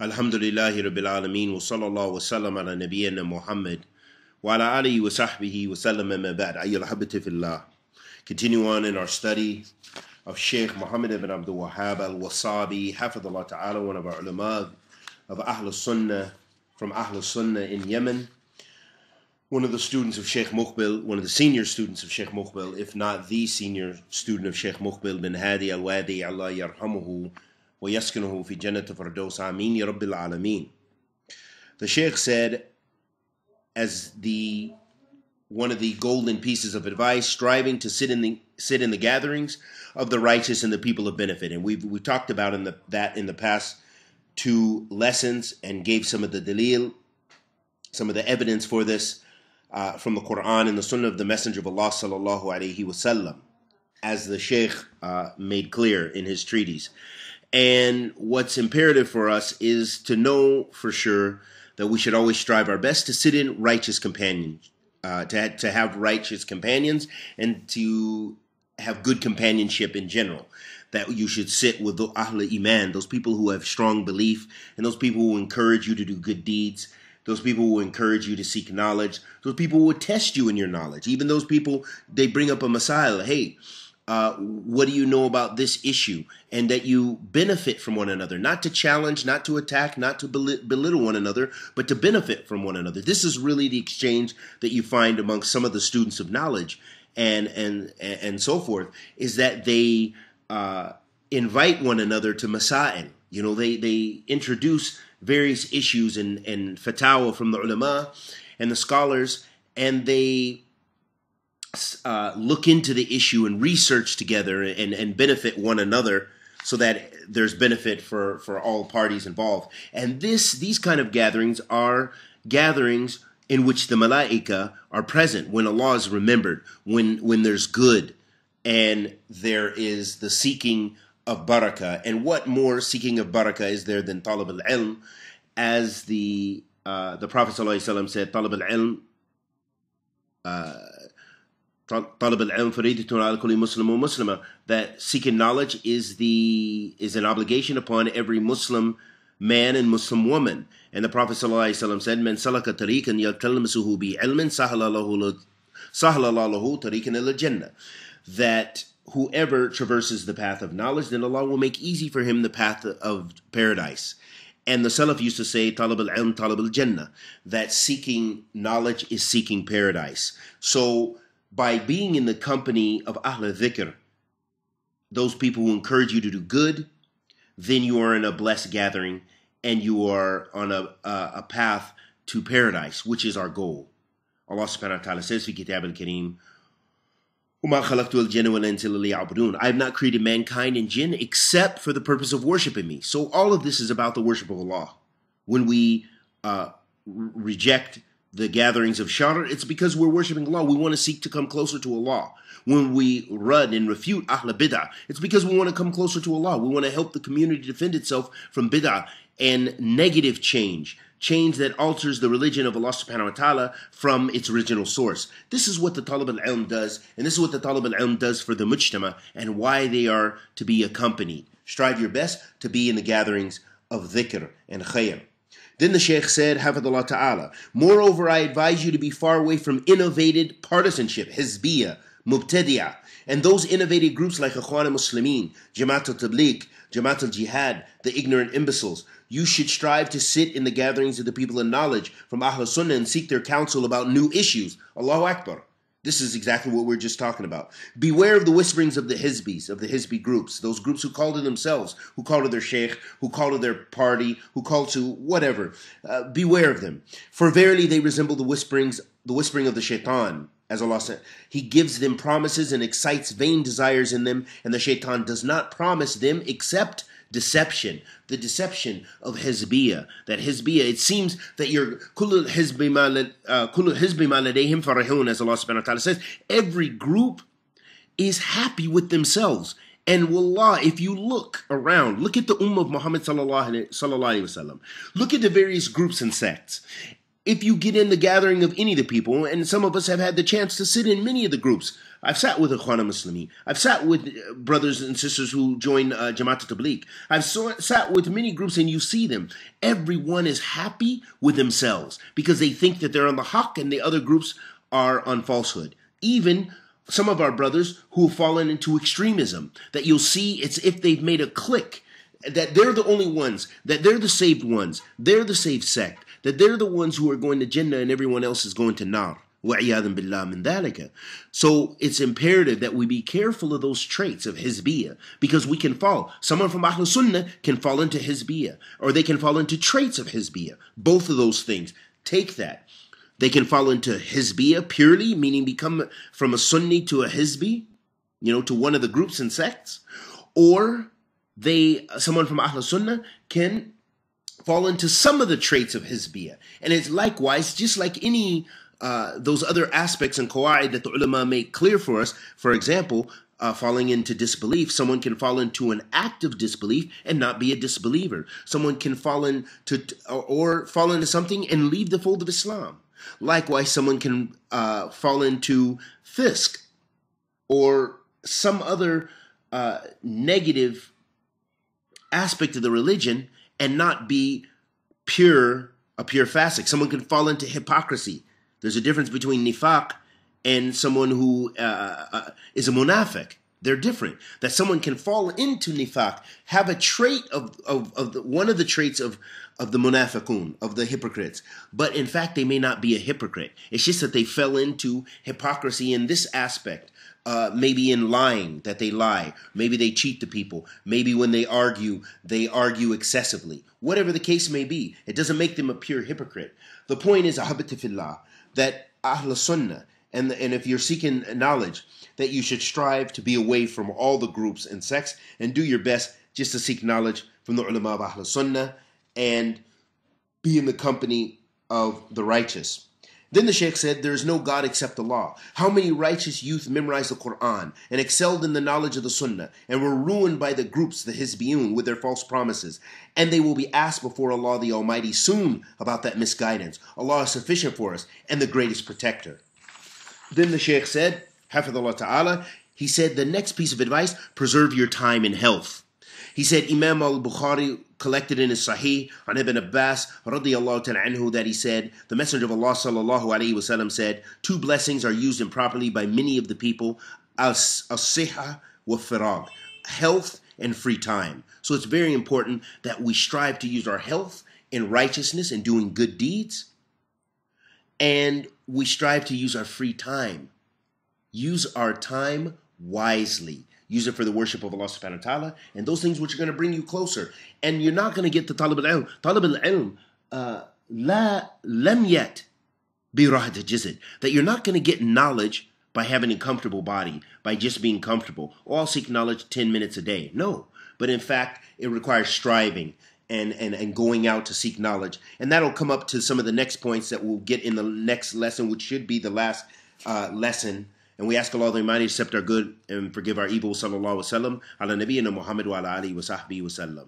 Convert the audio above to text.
الحمد لله رب العالمين وصلى الله وسلم على نبينا محمد وعلى آله وصحبه وسلم أما بعد أي الحبة في الله Continue on in our study of Sheikh Muhammad ibn Abdul Wahhab al-Wasabi Hafidhullah Ta'ala, one of our ulama of Ahl sunnah from Ahl sunnah in Yemen one of the students of Sheikh Mukhbil, one of the senior students of Sheikh Mukhbil, if not the senior student of Sheikh Mukhbil bin Hadi al-Wadi, Allah yarhamuhu, ويسكنه في جنة الفردوس آمين يا رب العالمين the sheikh said as the one of the golden pieces of advice striving to sit in the sit in the gatherings of the righteous and the people of benefit and we've we talked about in the that in the past two lessons and gave some of the dalil some of the evidence for this uh, from the Quran and the Sunnah of the Messenger of Allah sallallahu alaihi wasallam as the sheikh uh, made clear in his treatise and what's imperative for us is to know for sure that we should always strive our best to sit in righteous companions, uh, to, ha- to have righteous companions, and to have good companionship in general. That you should sit with the Ahlul Iman, those people who have strong belief, and those people who encourage you to do good deeds, those people who encourage you to seek knowledge. Those people will test you in your knowledge. Even those people, they bring up a Messiah. Hey, uh, what do you know about this issue and that you benefit from one another not to challenge not to attack not to belittle one another but to benefit from one another this is really the exchange that you find amongst some of the students of knowledge and and and so forth is that they uh, invite one another to masa'in you know they they introduce various issues and and fatawa from the ulama and the scholars and they uh, look into the issue and research together and, and benefit one another so that there's benefit for, for all parties involved. And this these kind of gatherings are gatherings in which the malaika are present when Allah is remembered, when when there's good and there is the seeking of baraka. And what more seeking of baraka is there than talab al-ilm as the uh, the Prophet ﷺ said, talab al-ilm uh, طلب العلم على كل مسلم ومسلمة that seeking knowledge is the is an obligation upon every Muslim man and Muslim woman and the Prophet ﷺ said من سلك طريقا يلتمسه بعلم سهل له سهل الله طريقا إلى الجنة that whoever traverses the path of knowledge then Allah will make easy for him the path of paradise and the Salaf used to say, Talib al ilm, Talib al Jannah, that seeking knowledge is seeking paradise. So by being in the company of Ahl Dhikr, those people who encourage you to do good, then you are in a blessed gathering and you are on a, a, a path to paradise, which is our goal. Allah subhanahu wa ta'ala says in Kitab al-Kareem, I have not created mankind and jinn except for the purpose of worshiping me. So all of this is about the worship of Allah. When we uh, reject the gatherings of Shadr, it's because we're worshiping Allah. We want to seek to come closer to Allah. When we run and refute Ahl Bid'ah, it's because we want to come closer to Allah. We want to help the community defend itself from Bid'ah and negative change, change that alters the religion of Allah subhanahu wa ta'ala from its original source. This is what the Talib al-Ilm does, and this is what the Talib al-Ilm does for the Mujtama and why they are to be accompanied. Strive your best to be in the gatherings of dhikr and khayr. Then the Sheikh said, Hafidullah Ta'ala, Moreover, I advise you to be far away from innovated partisanship, Hizbiyah, Mubtadi'ah, and those innovated groups like Ikhwan al-Muslimin, Jamaat al-Tabligh, Jamaat al-Jihad, the ignorant imbeciles. You should strive to sit in the gatherings of the people of knowledge from Ahl Sunnah and seek their counsel about new issues. Allahu Akbar. This is exactly what we are just talking about. Beware of the whisperings of the Hizbis, of the Hizbi groups, those groups who call to themselves, who call to their sheikh, who call to their party, who call to whatever. Uh, beware of them, for verily they resemble the whisperings, the whispering of the shaitan. As Allah said, He gives them promises and excites vain desires in them, and the shaitan does not promise them except deception, the deception of Hezbiah. That Hezbiah, it seems that your kulul hizbima farahun, as Allah subhanahu wa ta'ala says, every group is happy with themselves. And wallah, if you look around, look at the ummah of Muhammad sallallahu alayhi wasallam, look at the various groups and sects, if you get in the gathering of any of the people, and some of us have had the chance to sit in many of the groups. I've sat with Ikhwana Muslimi. I've sat with uh, brothers and sisters who join uh, Jamaat Tabligh. I've sat with many groups, and you see them. Everyone is happy with themselves because they think that they're on the haq, and the other groups are on falsehood. Even some of our brothers who have fallen into extremism, that you'll see it's if they've made a click that they're the only ones, that they're the saved ones, they're the saved sect, that they're the ones who are going to Jannah and everyone else is going to Nar. So it's imperative that we be careful of those traits of Hizbiyah because we can fall. Someone from Ahlul Sunnah can fall into Hizbiyah or they can fall into traits of Hizbiyah. Both of those things. Take that. They can fall into Hizbiyah purely, meaning become from a Sunni to a Hizbi, you know, to one of the groups and sects. Or they, someone from Ahlul Sunnah can fall into some of the traits of Hizbiyah. And it's likewise, just like any uh, those other aspects in qawaid that the ulama make clear for us, for example, uh, falling into disbelief. Someone can fall into an act of disbelief and not be a disbeliever. Someone can fall into or, or fall into something and leave the fold of Islam. Likewise, someone can uh, fall into fisk or some other uh, negative aspect of the religion and not be pure, a pure fasik. Someone can fall into hypocrisy. There's a difference between nifaq and someone who uh, uh, is a munafiq. They're different. That someone can fall into nifaq, have a trait of, of, of the, one of the traits of, of the munafiqun, of the hypocrites. But in fact, they may not be a hypocrite. It's just that they fell into hypocrisy in this aspect. Uh, maybe in lying, that they lie. Maybe they cheat the people. Maybe when they argue, they argue excessively. Whatever the case may be, it doesn't make them a pure hypocrite. The point is, ahabatifillah, that Ahl Sunnah and, the, and if you're seeking knowledge, that you should strive to be away from all the groups and sects and do your best just to seek knowledge from the ulama of Ahl Sunnah and be in the company of the righteous. Then the Sheikh said, There is no God except Allah. How many righteous youth memorized the Quran and excelled in the knowledge of the Sunnah and were ruined by the groups, the Hizbiyun, with their false promises? And they will be asked before Allah the Almighty soon about that misguidance. Allah is sufficient for us and the greatest protector. Then the Sheikh said, Hafidullah Ta'ala, he said, the next piece of advice, preserve your time and health. He said, Imam al-Bukhari collected in his Sahih on Ibn Abbas radiallahu ta'ala anhu that he said, the Messenger of Allah sallallahu alayhi wasallam said, two blessings are used improperly by many of the people, as-siha wa firag, health and free time. So it's very important that we strive to use our health in righteousness and doing good deeds, and we strive to use our free time. Use our time wisely. Use it for the worship of Allah subhanahu wa ta'ala and those things which are going to bring you closer. And you're not going to get to Talib al-Ilm. Talib al-Ilm, uh, la, yet bi jizid. That you're not going to get knowledge by having a comfortable body, by just being comfortable. Or I'll seek knowledge 10 minutes a day. No. But in fact, it requires striving and, and, and going out to seek knowledge. And that'll come up to some of the next points that we'll get in the next lesson, which should be the last uh, lesson. And we ask Allah the Almighty to accept our good and forgive our evil. Sallallahu Alaihi Wasallam. Ala Nabiyyina Muhammad wa ala alihi wa sahbihi wa sallam.